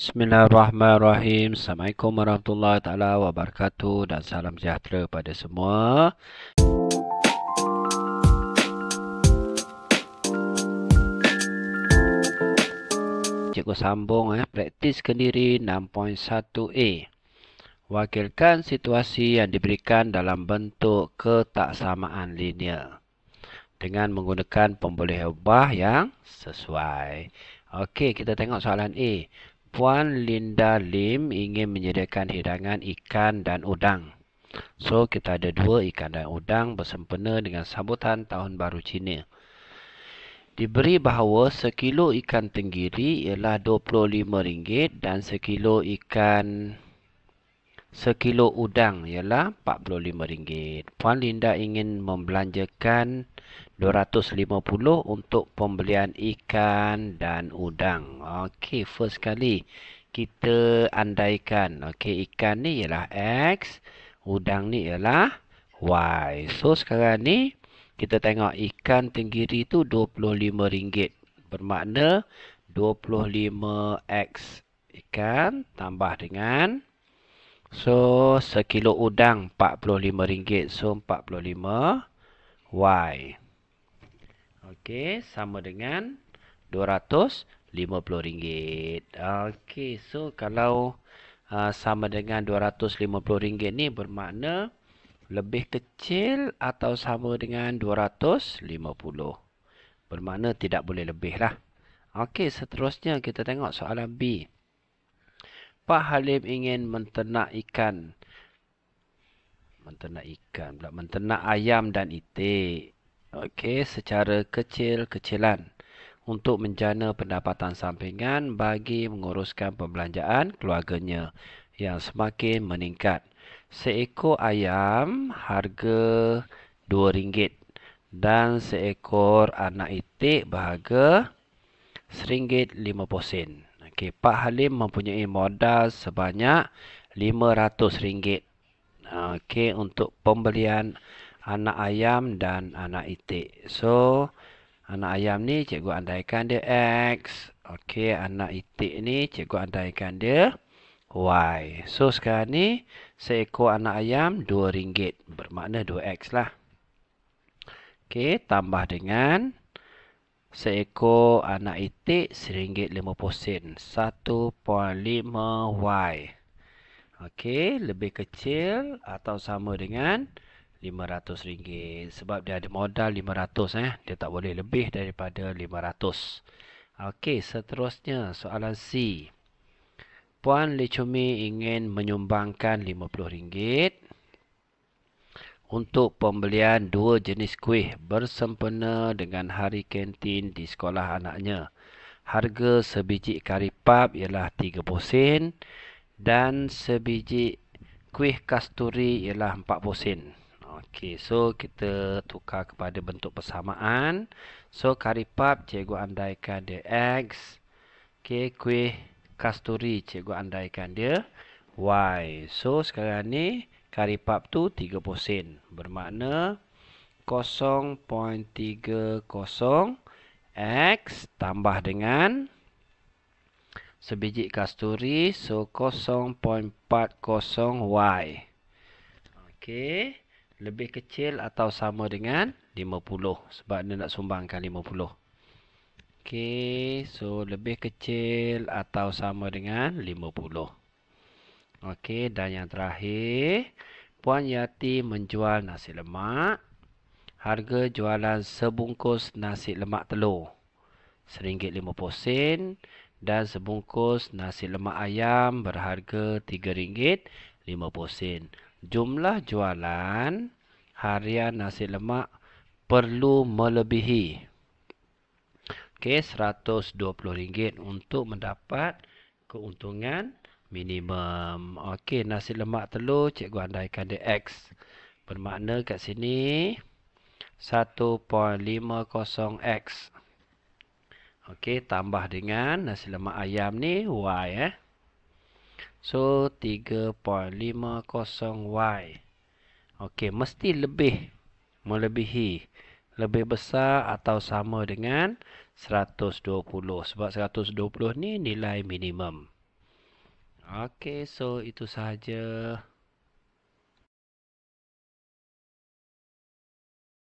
Bismillahirrahmanirrahim. Assalamualaikum warahmatullahi taala wabarakatuh dan salam sejahtera pada semua. Cikgu sambung eh praktis kendiri 6.1A. Wakilkan situasi yang diberikan dalam bentuk ketaksamaan linear dengan menggunakan pemboleh ubah yang sesuai. Okey, kita tengok soalan A. Puan Linda Lim ingin menyediakan hidangan ikan dan udang. So, kita ada dua ikan dan udang bersempena dengan sambutan Tahun Baru Cina. Diberi bahawa sekilo ikan tenggiri ialah RM25 dan sekilo ikan sekilo udang ialah RM45. Puan Linda ingin membelanjakan RM250 untuk pembelian ikan dan udang. Okey, first kali kita andaikan. Okey, ikan ni ialah X, udang ni ialah Y. So, sekarang ni kita tengok ikan tenggiri tu RM25. Bermakna 25X ikan tambah dengan So, sekilo udang RM45. So, RM45. Y. Okey, sama dengan RM250. Okey, so kalau uh, sama dengan RM250 ni bermakna lebih kecil atau sama dengan RM250. Bermakna tidak boleh lebih lah. Okey, seterusnya kita tengok soalan B. Mengapa Halim ingin menternak ikan? Menternak ikan pula. Menternak ayam dan itik. Okey, secara kecil-kecilan. Untuk menjana pendapatan sampingan bagi menguruskan perbelanjaan keluarganya yang semakin meningkat. Seekor ayam harga RM2 dan seekor anak itik berharga RM1.50. Okey, Pak Halim mempunyai modal sebanyak RM500. Okey, untuk pembelian anak ayam dan anak itik. So, anak ayam ni cikgu andaikan dia X. Okey, anak itik ni cikgu andaikan dia Y. So, sekarang ni seekor anak ayam RM2. Bermakna 2X lah. Okey, tambah dengan seekor anak itik rm satu sen lima y Okey, lebih kecil atau sama dengan RM500 sebab dia ada modal RM500 eh. Dia tak boleh lebih daripada RM500. Okey, seterusnya soalan C. Puan Lechumi ingin menyumbangkan RM50 untuk pembelian dua jenis kuih bersempena dengan hari kantin di sekolah anaknya. Harga sebiji kari pap ialah 30 sen dan sebiji kuih kasturi ialah 40 sen. Okey, so kita tukar kepada bentuk persamaan. So kari pap cikgu andaikan dia x. Okey, kuih kasturi cikgu andaikan dia y. So sekarang ni Kari pap tu 30 sen. Bermakna 0.30x tambah dengan sebiji kasturi. So 0.40y. Okey. Lebih kecil atau sama dengan 50. Sebab dia nak sumbangkan 50. Okey. So lebih kecil atau sama dengan 50. Okey, dan yang terakhir, Puan Yati menjual nasi lemak. Harga jualan sebungkus nasi lemak telur seringgit lima posen, dan sebungkus nasi lemak ayam berharga tiga ringgit lima posen. Jumlah jualan harian nasi lemak perlu melebihi okey, seratus dua puluh ringgit untuk mendapat keuntungan minimum. Okey, nasi lemak telur cikgu andaikan dia X. Bermakna kat sini 1.50X. Okey, tambah dengan nasi lemak ayam ni Y eh. So, 3.50Y. Okey, mesti lebih, melebihi. Lebih besar atau sama dengan 120. Sebab 120 ni nilai minimum. Okay, so itu sahaja.